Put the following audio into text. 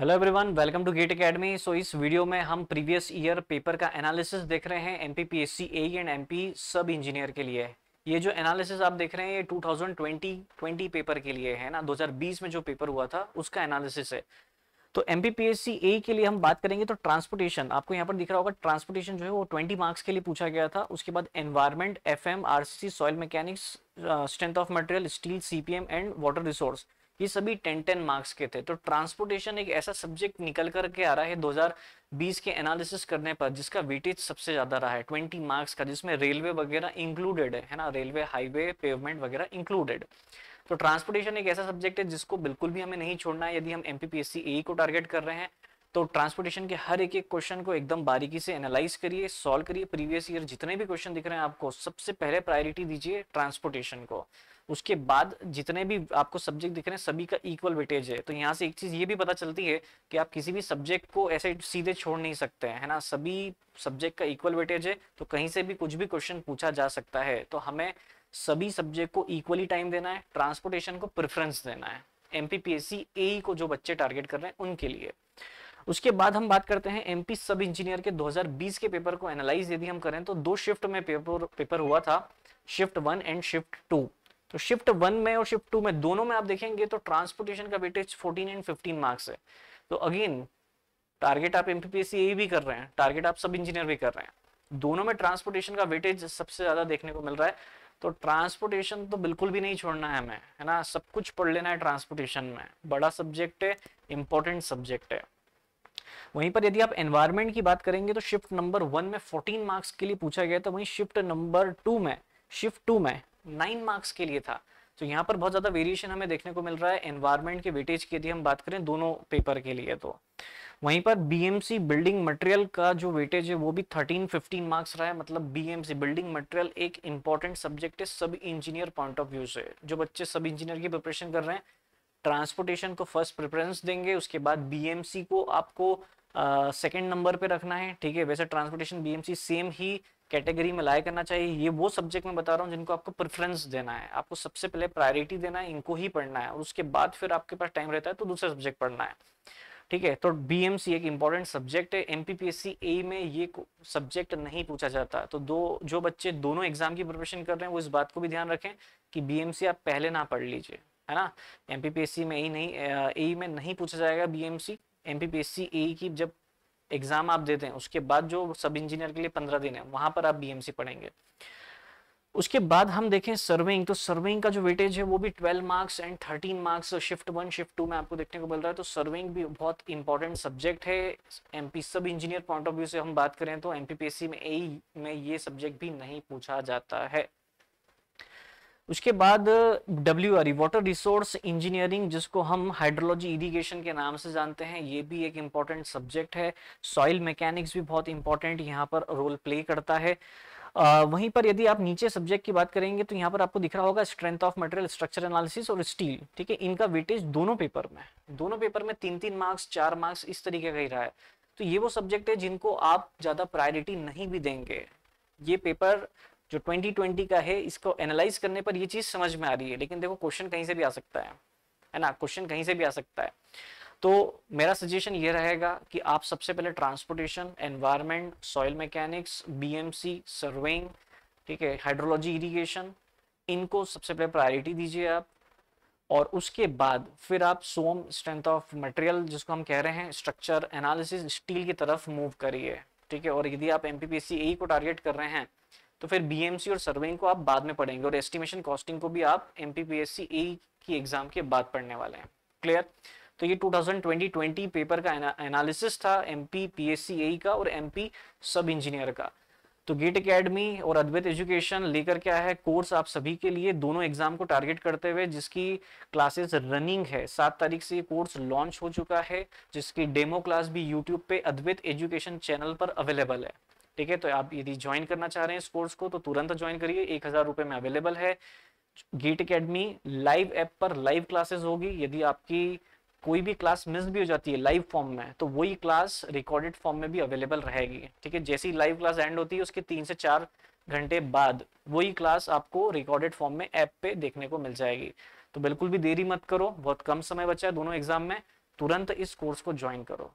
hello everyone welcome to GATE academy so इस video में हम प्रीवियस ईयर पेपर का एनालिसिस देख रहे हैं M P and M sub engineer के लिए ये जो एनालिसिस आप देख रहे हैं ये 2020 20 पेपर के लिए है ना 2020 में जो पेपर हुआ था उसका एनालिसिस है तो एम पी पी ए के लिए हम बात करेंगे तो ट्रांसपोर्टेशन आपको यहाँ पर दिख रहा होगा ट्रांसपोर्टेशन जो है वो ट्वेंटी मार्क्स के लिए पूछा गया था उसके बाद environment F M R C soil mechanics strength of material steel C and water resource ये सभी टेन टेन मार्क्स के थे तो ट्रांसपोर्टेशन एक ऐसा सब्जेक्ट निकल करके आ रहा है 2020 के एनालिसिस करने पर जिसका वेटेज सबसे ज्यादा रहा है 20 मार्क्स का जिसमें रेलवे वगैरह इंक्लूडेड है, है ना रेलवे हाईवे पेवमेंट वगैरह इंक्लूडेड तो ट्रांसपोर्टेशन एक ऐसा सब्जेक्ट है जिसको बिल्कुल भी हमें नहीं छोड़ना है यदि हम एमपीपीएससी ए e को टारगेट कर रहे हैं तो ट्रांसपोर्टेशन के हर एक एक क्वेश्चन को एकदम बारीकी से एनालाइज करिए सॉल्व करिए प्रीवियस ईयर जितने भी क्वेश्चन दिख रहे हैं आपको सबसे पहले प्रायोरिटी दीजिए ट्रांसपोर्टेशन को उसके बाद जितने भी आपको सब्जेक्ट दिख रहे हैं सभी का इक्वल वेटेज है तो यहाँ से एक चीज ये भी पता चलती है कि आप किसी भी सब्जेक्ट को ऐसे सीधे छोड़ नहीं सकते हैं है ना सभी सब्जेक्ट का इक्वल वेटेज है तो कहीं से भी कुछ भी क्वेश्चन पूछा जा सकता है तो हमें सभी सब्जेक्ट को इक्वली टाइम देना है ट्रांसपोर्टेशन को प्रेफरेंस देना है एमपीपीएससी ए e को जो बच्चे टारगेट कर रहे हैं उनके लिए उसके बाद हम बात करते हैं एमपी सब इंजीनियर के 2020 के पेपर को एनालाइज यदि हम करें तो दो शिफ्ट में पेपर पेपर हुआ था shift one and shift two तो शिफ्ट वन में और शिफ्ट टू में दोनों में आप देखेंगे तो ट्रांसपोर्टेशन का वेटेज 14 एंड 15 मार्क्स है तो अगेन टारगेट आप एमपीपीएससी e भी कर रहे हैं टारगेट आप सब इंजीनियर भी कर रहे हैं दोनों में ट्रांसपोर्टेशन का वेटेज सबसे ज्यादा देखने को मिल रहा है तो ट्रांसपोर्टेशन तो बिल्कुल भी नहीं छोड़ना है हमें है ना सब कुछ पढ़ लेना है ट्रांसपोर्टेशन में बड़ा सब्जेक्ट है इंपॉर्टेंट सब्जेक्ट है वहीं पर यदि आप एनवायरमेंट की बात करेंगे तो शिफ्ट नंबर वन में फोर्टीन मार्क्स के लिए पूछा गया था वहीं शिफ्ट नंबर टू में शिफ्ट टू में नाइन मार्क्स के लिए था तो यहाँ पर बहुत ज़्यादा वेरिएशन हमें देखने को मिल रहा है एनवायरमेंट के वेटेज की यदि हम बात करें दोनों पेपर के लिए तो वहीं पर बीएमसी बिल्डिंग मटेरियल का जो वेटेज है वो भी 13 15 मार्क्स रहा है मतलब बीएमसी बिल्डिंग मटेरियल एक इंपॉर्टेंट सब्जेक्ट है sub engineer point of view से जो बच्चे सब इंजीनियर की प्रिपरेशन कर रहे हैं ट्रांसपोर्टेशन को फर्स्ट प्रेफरेंस देंगे उसके बाद बीएमसी को आपको सेकेंड uh, नंबर पे रखना है ठीक है वैसे ट्रांसपोर्टेशन बीएमसी सेम ही कैटेगरी में लाया करना चाहिए ये वो सब्जेक्ट में बता रहा हूँ जिनको आपको प्रेफरेंस देना है आपको सबसे पहले प्रायोरिटी देना है इनको ही पढ़ना है और उसके बाद फिर आपके पास टाइम रहता है तो दूसरा सब्जेक्ट पढ़ना है ठीक है तो बीएमसी एक इंपॉर्टेंट सब्जेक्ट है एमपीपीएससी ए में ये सब्जेक्ट नहीं पूछा जाता तो दो जो बच्चे दोनों एग्जाम की प्रिपरेशन कर रहे हैं वो इस बात को भी ध्यान रखें कि बीएमसी आप पहले ना पढ़ लीजिए है ना एम में ए नहीं ए में नहीं पूछा जाएगा B M C M A की जब एग्जाम आप देते हैं उसके बाद जो सब इंजीनियर के लिए पंद्रह दिन है वहां पर आप बीएमसी पढ़ेंगे उसके बाद हम देखें सर्वेइंग तो सर्वेइंग का जो वेटेज है वो भी 12 marks and 13 marks shift one shift two में आपको देखने को मिल रहा है तो सर्वेइंग भी बहुत इंपॉर्टेंट सब्जेक्ट है MP sub engineer point of view से हम बात करें तो एमपीपीएससी में ए में ये सब्जेक्ट भी नहीं पूछा जाता है उसके बाद W R E water resource engineering जिसको हम हाइड्रोलॉजी इरीगेशन के नाम से जानते हैं ये भी एक इम्पॉर्टेंट सब्जेक्ट है सॉइल मैकेनिक्स भी बहुत इंपॉर्टेंट यहाँ पर रोल प्ले करता है आ, वहीं पर यदि आप नीचे सब्जेक्ट की बात करेंगे तो यहाँ पर आपको दिख रहा होगा strength of material structure analysis और स्टील ठीक है इनका वेटेज दोनों पेपर में दोनों पेपर में तीन तीन मार्क्स चार मार्क्स इस तरीके का ही रहा है तो ये वो सब्जेक्ट है जिनको आप ज़्यादा प्रायोरिटी नहीं भी देंगे ये पेपर जो 2020 का है इसको एनालाइज करने पर ये चीज समझ में आ रही है लेकिन देखो क्वेश्चन कहीं से भी आ सकता है है ना क्वेश्चन कहीं से भी आ सकता है तो मेरा सजेशन ये रहेगा कि आप सबसे पहले transportation environment soil mechanics BMC surveying ठीक है हाइड्रोलॉजी इरिगेशन इनको सबसे पहले प्रायोरिटी दीजिए आप और उसके बाद फिर आप सोम स्ट्रेंथ ऑफ मटेरियल जिसको हम कह रहे हैं स्ट्रक्चर एनालिसिस स्टील की तरफ मूव करिए ठीक है और यदि आप एम पी e को टारगेट कर रहे हैं तो फिर बीएमसी और सर्वेइंग को आप बाद में पढ़ेंगे और एस्टिमेशन कॉस्टिंग को भी आप एम पी e की एग्जाम के बाद पढ़ने वाले हैं क्लियर तो ये 2020-20 पेपर का एनालिसिस था एम पी e का और एमपी सब इंजीनियर का तो गेट अकेडमी और अद्वैत एजुकेशन लेकर क्या है कोर्स आप सभी के लिए दोनों एग्जाम को टारगेट करते हुए जिसकी क्लासेस रनिंग है सात तारीख से ये कोर्स लॉन्च हो चुका है जिसकी डेमो क्लास भी यूट्यूब पे अद्वैत एजुकेशन चैनल पर अवेलेबल है ठीक है तो आप यदि ज्वाइन करना चाह रहे हैं स्पोर्ट्स को तो तुरंत ज्वाइन करिए एक हज़ार में अवेलेबल है गेट अकेडमी लाइव ऐप पर लाइव क्लासेस होगी यदि आपकी कोई भी क्लास मिस भी हो जाती है लाइव फॉर्म में तो वही क्लास रिकॉर्डेड फॉर्म में भी अवेलेबल रहेगी ठीक है जैसी लाइव क्लास एंड होती है उसके तीन से चार घंटे बाद वही क्लास आपको रिकॉर्डेड फॉर्म में ऐप पे देखने को मिल जाएगी तो बिल्कुल भी देरी मत करो बहुत कम समय बचा है दोनों एग्जाम में तुरंत इस कोर्स को ज्वाइन करो